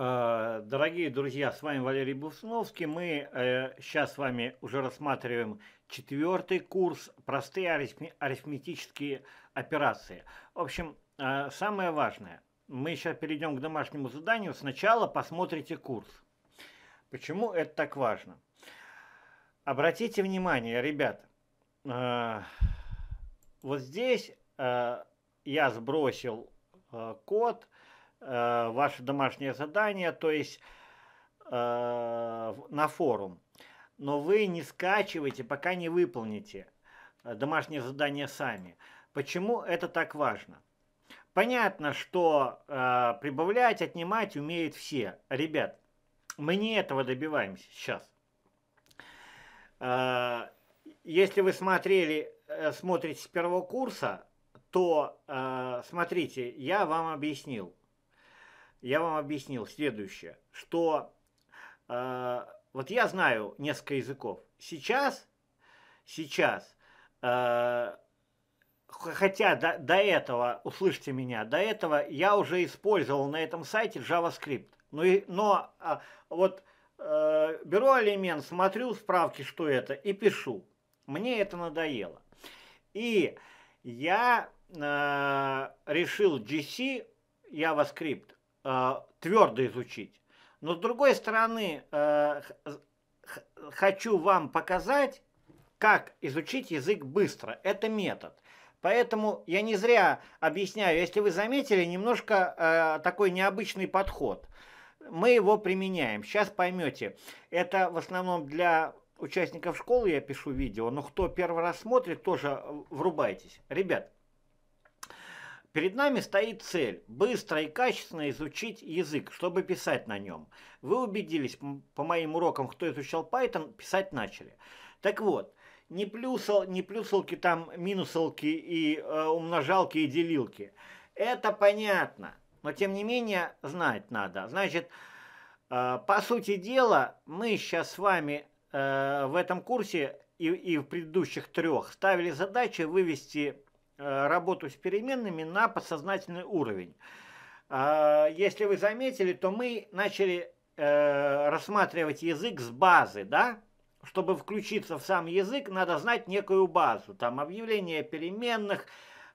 Э, дорогие друзья, с вами Валерий Бусновский. Мы сейчас э, с вами уже рассматриваем четвертый курс «Простые арифме арифметические операции». В общем, э, самое важное. Мы сейчас перейдем к домашнему заданию. Сначала посмотрите курс. Почему это так важно? Обратите внимание, ребята. Вот здесь я сбросил код – Э, ваше домашнее задание, то есть э, на форум. Но вы не скачиваете, пока не выполните э, домашнее задание сами. Почему это так важно? Понятно, что э, прибавлять, отнимать умеют все. Ребят, мы не этого добиваемся сейчас. Э, если вы смотрели, э, смотрите с первого курса, то э, смотрите, я вам объяснил я вам объяснил следующее, что э, вот я знаю несколько языков. Сейчас, сейчас, э, хотя до, до этого, услышьте меня, до этого я уже использовал на этом сайте JavaScript. Ну но э, вот э, беру элемент, смотрю справки, что это, и пишу. Мне это надоело. И я э, решил GC JavaScript Э, твердо изучить. Но с другой стороны, э, хочу вам показать, как изучить язык быстро. Это метод. Поэтому я не зря объясняю, если вы заметили, немножко э, такой необычный подход. Мы его применяем. Сейчас поймете. Это в основном для участников школы я пишу видео, но кто первый раз смотрит, тоже э, врубайтесь. Ребят, Перед нами стоит цель – быстро и качественно изучить язык, чтобы писать на нем. Вы убедились по моим урокам, кто изучал Python, писать начали. Так вот, не, плюсал, не плюсалки там, минусалки и э, умножалки и делилки. Это понятно, но тем не менее знать надо. Значит, э, по сути дела, мы сейчас с вами э, в этом курсе и, и в предыдущих трех ставили задачи вывести Э, работу с переменными на подсознательный уровень. А, если вы заметили, то мы начали э, рассматривать язык с базы, да? Чтобы включиться в сам язык, надо знать некую базу, там объявление переменных,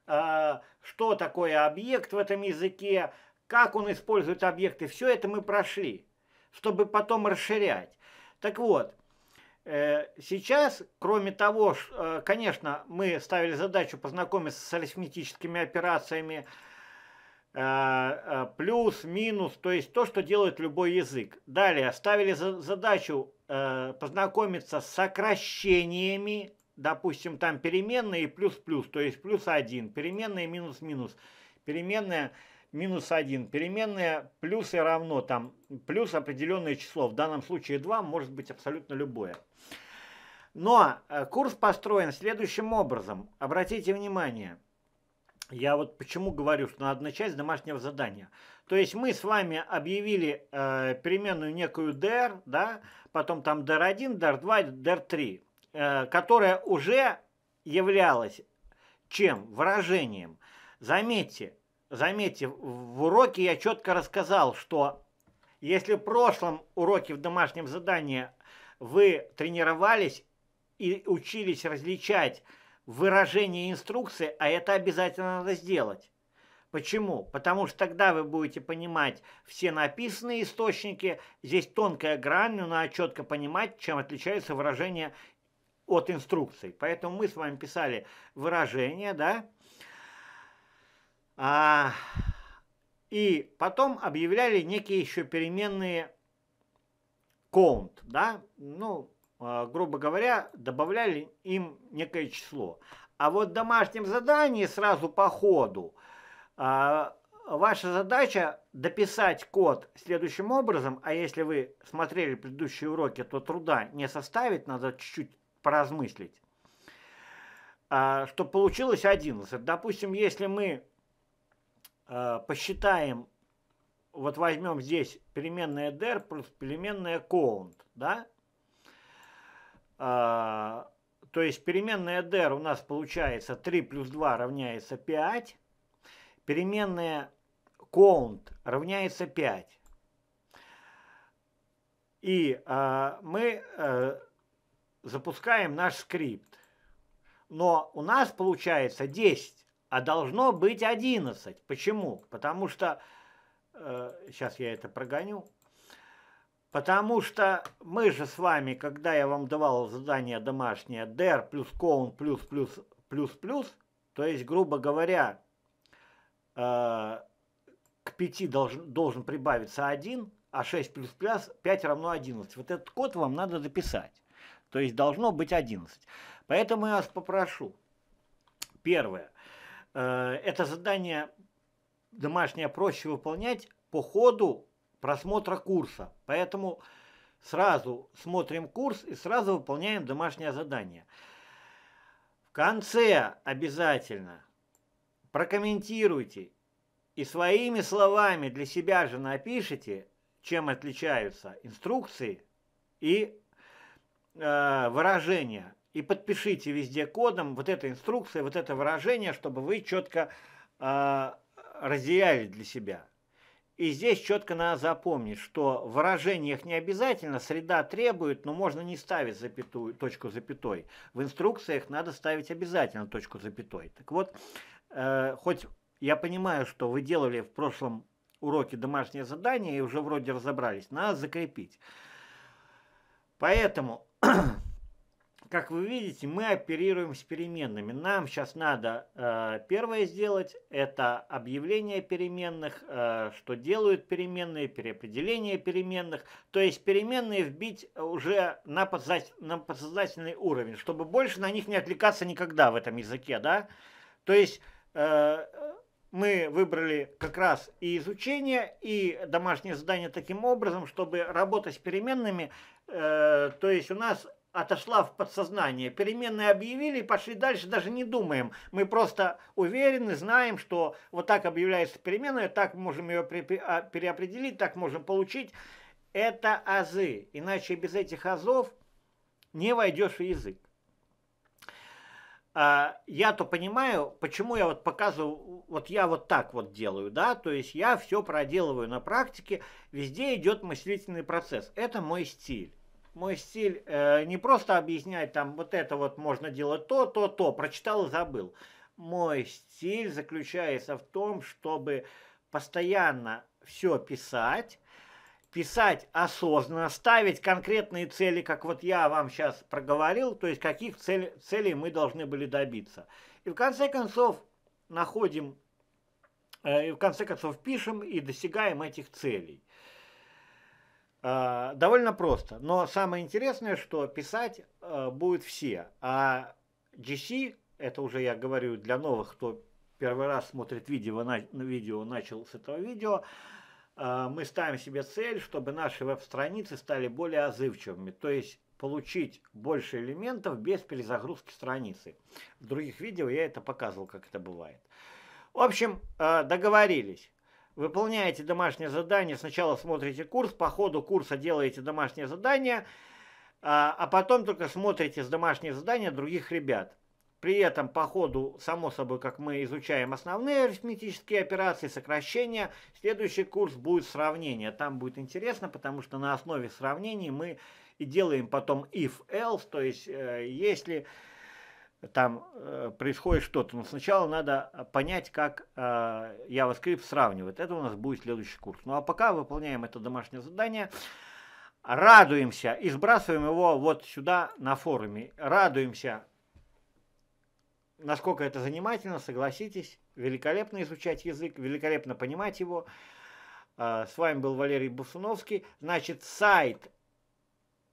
э, что такое объект в этом языке, как он использует объекты, все это мы прошли, чтобы потом расширять. Так вот, Э, сейчас, кроме того, э, конечно, мы ставили задачу познакомиться с арифметическими операциями, э, плюс, минус, то есть то, что делает любой язык. Далее, ставили задачу познакомиться с сокращениями, допустим, там переменные плюс-плюс, то есть плюс 1, переменные минус-минус, переменная минус 1. Переменная плюс и равно, там плюс определенное число. В данном случае 2 может быть абсолютно любое. Но э, курс построен следующим образом. Обратите внимание, я вот почему говорю, что надо начать с домашнего задания. То есть мы с вами объявили э, переменную некую dr, да, потом там dr1, dr2, dr3, э, которая уже являлась чем? Выражением. Заметьте, Заметьте, в уроке я четко рассказал, что если в прошлом уроке в домашнем задании вы тренировались и учились различать выражение инструкции, а это обязательно надо сделать. Почему? Потому что тогда вы будете понимать все написанные источники, здесь тонкая грань, но надо четко понимать, чем отличается выражение от инструкций. Поэтому мы с вами писали выражение, да, а, и потом объявляли некие еще переменные count, да, ну, а, грубо говоря, добавляли им некое число. А вот в домашнем задании сразу по ходу а, ваша задача дописать код следующим образом, а если вы смотрели предыдущие уроки, то труда не составит, надо чуть-чуть поразмыслить, а, чтобы получилось 11. Допустим, если мы Э, посчитаем, вот возьмем здесь переменная der плюс переменная count, да? Э, то есть переменная der у нас получается 3 плюс 2 равняется 5, переменная count равняется 5. И э, мы запускаем наш скрипт. Но у нас получается 10 а должно быть 11. Почему? Потому что, э, сейчас я это прогоню, потому что мы же с вами, когда я вам давал задание домашнее, der плюс коун плюс плюс плюс плюс, то есть, грубо говоря, э, к 5 должен, должен прибавиться 1, а 6 плюс плюс 5 равно 11. Вот этот код вам надо записать. То есть должно быть 11. Поэтому я вас попрошу. Первое. Э, это задание домашнее проще выполнять по ходу просмотра курса. Поэтому сразу смотрим курс и сразу выполняем домашнее задание. В конце обязательно прокомментируйте и своими словами для себя же напишите, чем отличаются инструкции и э, выражения и подпишите везде кодом вот эта инструкция, вот это выражение, чтобы вы четко э, разделяли для себя. И здесь четко надо запомнить, что в выражениях не обязательно, среда требует, но можно не ставить запятую, точку запятой. В инструкциях надо ставить обязательно точку запятой. Так вот, э, хоть я понимаю, что вы делали в прошлом уроке домашнее задание и уже вроде разобрались, надо закрепить. Поэтому как вы видите, мы оперируем с переменными. Нам сейчас надо э, первое сделать, это объявление переменных, э, что делают переменные, переопределение переменных. То есть переменные вбить уже на, подсоз... на подсознательный уровень, чтобы больше на них не отвлекаться никогда в этом языке. Да? То есть... Э, мы выбрали как раз и изучение, и домашнее задание таким образом, чтобы работать с переменными, э, то есть у нас отошла в подсознание. Переменные объявили и пошли дальше, даже не думаем. Мы просто уверены, знаем, что вот так объявляется переменная, так можем ее а, переопределить, так можем получить. Это азы, иначе без этих азов не войдешь в язык. А, я-то понимаю, почему я вот показываю, вот я вот так вот делаю, да, то есть я все проделываю на практике, везде идет мыслительный процесс. Это мой стиль мой стиль э, не просто объяснять там вот это вот можно делать то, то, то, прочитал и забыл. Мой стиль заключается в том, чтобы постоянно все писать, писать осознанно, ставить конкретные цели, как вот я вам сейчас проговорил, то есть каких цель, целей мы должны были добиться. И в конце концов находим, э, и в конце концов пишем и достигаем этих целей. А, довольно просто, но самое интересное, что писать а, будут все, а GC, это уже я говорю для новых, кто первый раз смотрит видео, на, видео начал с этого видео, а, мы ставим себе цель, чтобы наши веб-страницы стали более отзывчивыми, то есть получить больше элементов без перезагрузки страницы. В других видео я это показывал, как это бывает. В общем, договорились выполняете домашнее задание, сначала смотрите курс, по ходу курса делаете домашнее задание, а, а потом только смотрите с домашнее задание других ребят. При этом по ходу, само собой, как мы изучаем основные арифметические операции, сокращения, следующий курс будет сравнение. Там будет интересно, потому что на основе сравнений мы и делаем потом if-else, то есть э, если там э, происходит что-то. Но сначала надо э, понять, как э, JavaScript сравнивает. Это у нас будет следующий курс. Ну а пока выполняем это домашнее задание. Радуемся и сбрасываем его вот сюда на форуме. Радуемся, насколько это занимательно, согласитесь. Великолепно изучать язык, великолепно понимать его. Э, с вами был Валерий Бусуновский. Значит, сайт,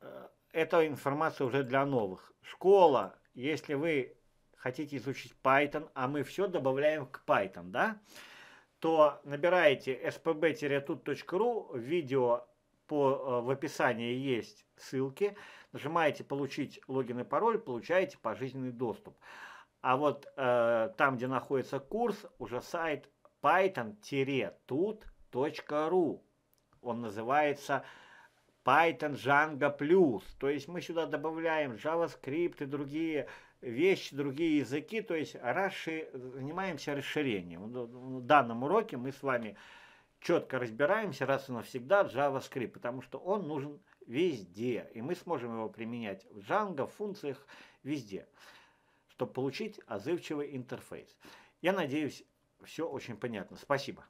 э, эта информация уже для новых. Школа если вы хотите изучить Python, а мы все добавляем к Python, да, то набираете spb-tut.ru, видео по, э, в описании есть ссылки, нажимаете «Получить логин и пароль», получаете пожизненный доступ. А вот э, там, где находится курс, уже сайт python-tut.ru. Он называется Python, Django+. То есть мы сюда добавляем JavaScript и другие вещи, другие языки. То есть расши... занимаемся расширением. Ну, ну, в данном уроке мы с вами четко разбираемся раз и навсегда в JavaScript, потому что он нужен везде. И мы сможем его применять в Django, в функциях, везде, чтобы получить отзывчивый интерфейс. Я надеюсь, все очень понятно. Спасибо.